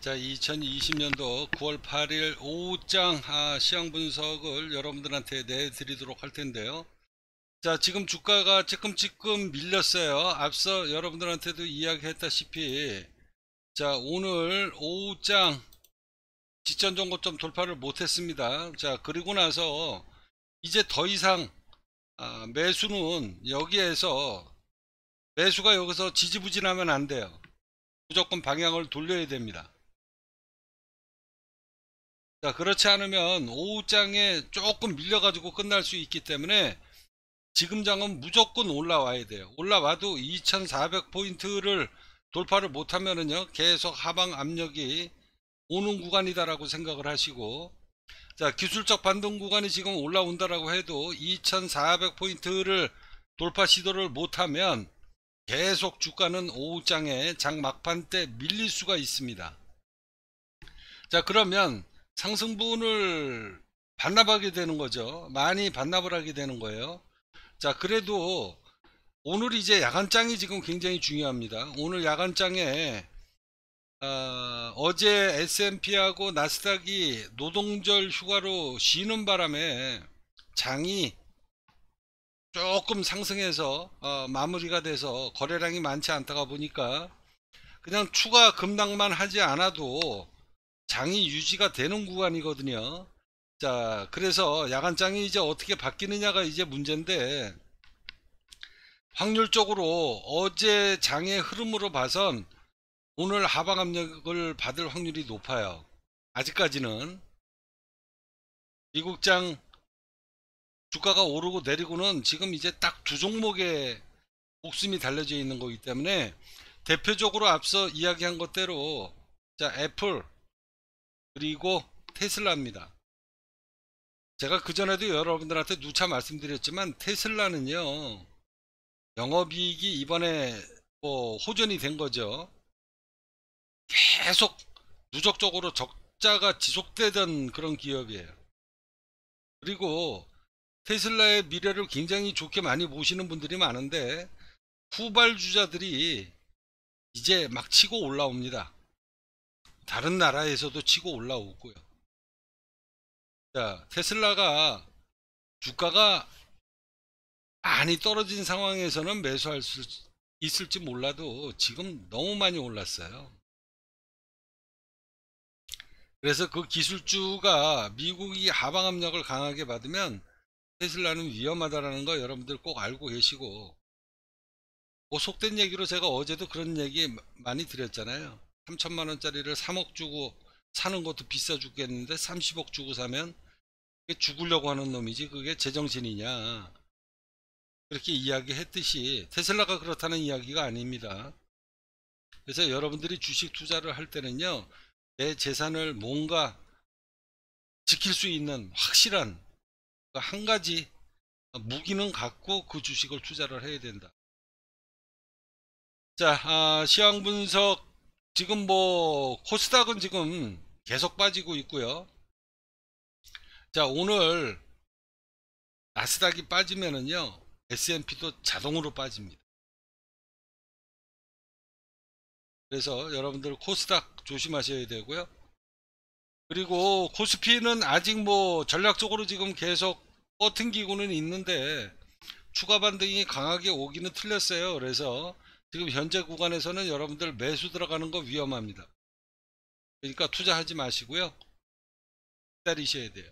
자 2020년도 9월 8일 오후장 아, 시황 분석을 여러분들한테 내드리도록 할 텐데요 자 지금 주가가 찌끔찌끔 밀렸어요 앞서 여러분들한테도 이야기했다시피 자 오늘 오후장 직전 정고점 돌파를 못했습니다 자 그리고 나서 이제 더 이상 아, 매수는 여기에서 매수가 여기서 지지부진하면 안 돼요 무조건 방향을 돌려야 됩니다 자, 그렇지 않으면 오후장에 조금 밀려가지고 끝날 수 있기 때문에 지금 장은 무조건 올라와야 돼요. 올라와도 2400포인트를 돌파를 못하면은요, 계속 하방 압력이 오는 구간이다라고 생각을 하시고, 자, 기술적 반동 구간이 지금 올라온다라고 해도 2400포인트를 돌파 시도를 못하면 계속 주가는 오후장에 장 막판 때 밀릴 수가 있습니다. 자, 그러면 상승분을 반납하게 되는 거죠. 많이 반납을 하게 되는 거예요. 자, 그래도 오늘 이제 야간장이 지금 굉장히 중요합니다. 오늘 야간장에 아, 어, 제 S&P하고 나스닥이 노동절 휴가로 쉬는 바람에 장이 조금 상승해서 어, 마무리가 돼서 거래량이 많지 않다가 보니까 그냥 추가 급락만 하지 않아도 장이 유지가 되는 구간이거든요. 자, 그래서 야간장이 이제 어떻게 바뀌느냐가 이제 문제인데 확률적으로 어제 장의 흐름으로 봐선 오늘 하방 압력을 받을 확률이 높아요. 아직까지는 미국장 주가가 오르고 내리고는 지금 이제 딱 두 종목의 목숨이 달려져 있는 거기 때문에 대표적으로 앞서 이야기한 것대로 자 애플 그리고 테슬라입니다. 제가 그전에도 여러분들한테 누차 말씀드렸지만 테슬라는요. 영업이익이 이번에 뭐 호전이 된 거죠. 계속 누적적으로 적자가 지속되던 그런 기업이에요. 그리고 테슬라의 미래를 굉장히 좋게 많이 보시는 분들이 많은데 후발주자들이 이제 막 치고 올라옵니다. 다른 나라에서도 치고 올라오고요. 자, 테슬라가 주가가 많이 떨어진 상황에서는 매수할 수 있을지 몰라도 지금 너무 많이 올랐어요. 그래서 그 기술주가 미국이 하방 압력을 강하게 받으면 테슬라는 위험하다라는 거 여러분들 꼭 알고 계시고 뭐 속된 얘기로 제가 어제도 그런 얘기 많이 드렸잖아요. 3천만 원짜리를 3억 주고 사는 것도 비싸 죽겠는데 30억 주고 사면 그게 죽으려고 하는 놈이지 그게 제정신이냐 그렇게 이야기했듯이 테슬라가 그렇다는 이야기가 아닙니다 그래서 여러분들이 주식 투자를 할 때는요 내 재산을 뭔가 지킬 수 있는 확실한 그 한 가지 무기는 갖고 그 주식을 투자를 해야 된다 자 아, 시황 분석 지금 뭐 코스닥은 지금 계속 빠지고 있고요. 자 오늘 나스닥이 빠지면은요 S&P도 자동으로 빠집니다. 그래서 여러분들 코스닥 조심하셔야 되고요. 그리고 코스피는 아직 뭐 전략적으로 지금 계속 버튼기구는 있는데 추가 반등이 강하게 오기는 틀렸어요. 그래서 지금 현재 구간에서는 여러분들 매수 들어가는 거 위험합니다. 그러니까 투자하지 마시고요. 기다리셔야 돼요.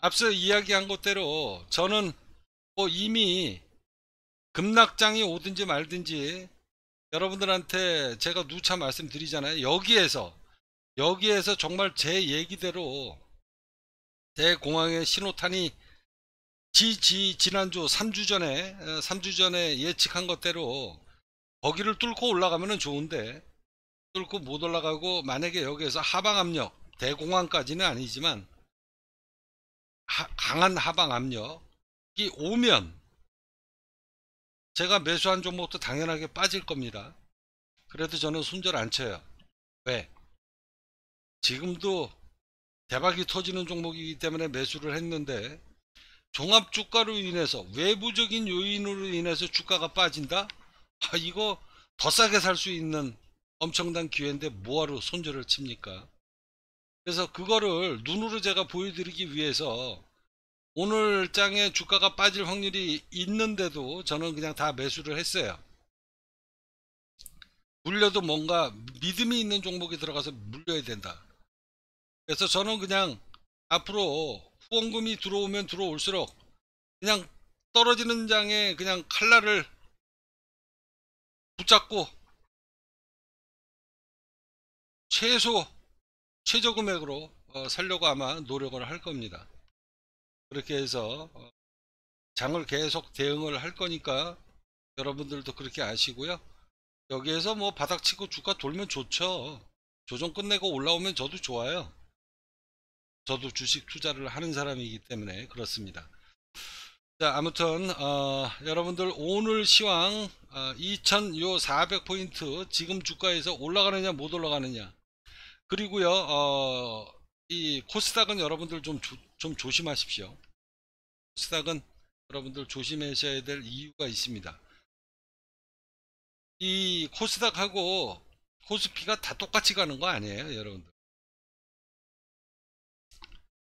앞서 이야기한 것대로 저는 뭐 이미 급락장이 오든지 말든지 여러분들한테 제가 누차 말씀드리잖아요. 여기에서 여기에서 정말 제 얘기대로 대공황의 신호탄이 지, 지, 지난주 3주 전에 3주 전에 예측한 것대로 거기를 뚫고 올라가면 좋은데 뚫고 못 올라가고 만약에 여기에서 하방압력 대공황까지는 아니지만 하, 강한 하방압력이 오면 제가 매수한 종목도 당연하게 빠질 겁니다 그래도 저는 손절 안 쳐요 왜? 지금도 대박이 터지는 종목이기 때문에 매수를 했는데 종합주가로 인해서 외부적인 요인으로 인해서 주가가 빠진다? 아, 이거 더 싸게 살 수 있는 엄청난 기회인데 뭐하러 손절을 칩니까? 그래서 그거를 눈으로 제가 보여드리기 위해서 오늘 장에 주가가 빠질 확률이 있는데도 저는 그냥 다 매수를 했어요. 물려도 뭔가 믿음이 있는 종목이 들어가서 물려야 된다. 그래서 저는 그냥 앞으로 후원금이 들어오면 들어올수록 그냥 떨어지는 장에 그냥 칼날을 잡고 최소 최저 금액으로 어, 살려고 아마 노력을 할 겁니다. 그렇게 해서 어, 장을 계속 대응을 할 거니까 여러분들도 그렇게 아시고요. 여기에서 뭐 바닥치고 주가 돌면 좋죠. 조정 끝내고 올라오면 저도 좋아요. 저도 주식 투자를 하는 사람이기 때문에 그렇습니다. 자 아무튼 어, 여러분들 오늘 시황 2,400 어, 포인트 지금 주가에서 올라가느냐 못 올라가느냐 그리고요 어, 이 코스닥은 여러분들 좀, 조, 좀 조심하십시오 코스닥은 여러분들 조심하셔야 될 이유가 있습니다 이 코스닥하고 코스피가 다 똑같이 가는 거 아니에요 여러분들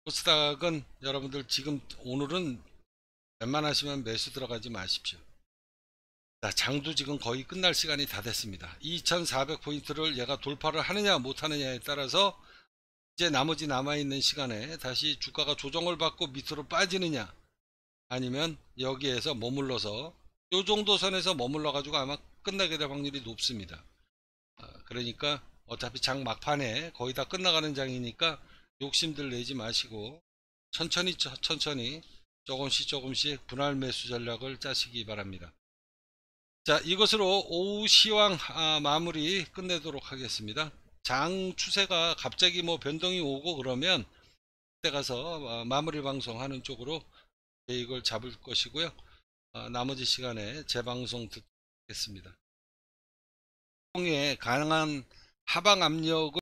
코스닥은 여러분들 지금 오늘은 웬만하시면 매수 들어가지 마십시오 자, 장도 지금 거의 끝날 시간이 다 됐습니다. 2400포인트를 얘가 돌파를 하느냐 못하느냐에 따라서 이제 나머지 남아있는 시간에 다시 주가가 조정을 받고 밑으로 빠지느냐 아니면 여기에서 머물러서 요 정도 선에서 머물러 가지고 아마 끝나게 될 확률이 높습니다. 아, 그러니까 어차피 장 막판에 거의 다 끝나가는 장이니까 욕심들 내지 마시고 천천히 천천히 조금씩 조금씩 분할 매수 전략을 짜시기 바랍니다. 자 이것으로 오시황 아, 마무리 끝내도록 하겠습니다 장 추세가 갑자기 뭐 변동이 오고 그러면 그때 가서 아, 마무리 방송하는 쪽으로 예, 이걸 잡을 것이고요 아, 나머지 시간에 재방송 듣겠습니다 통해 강한 하방 압력을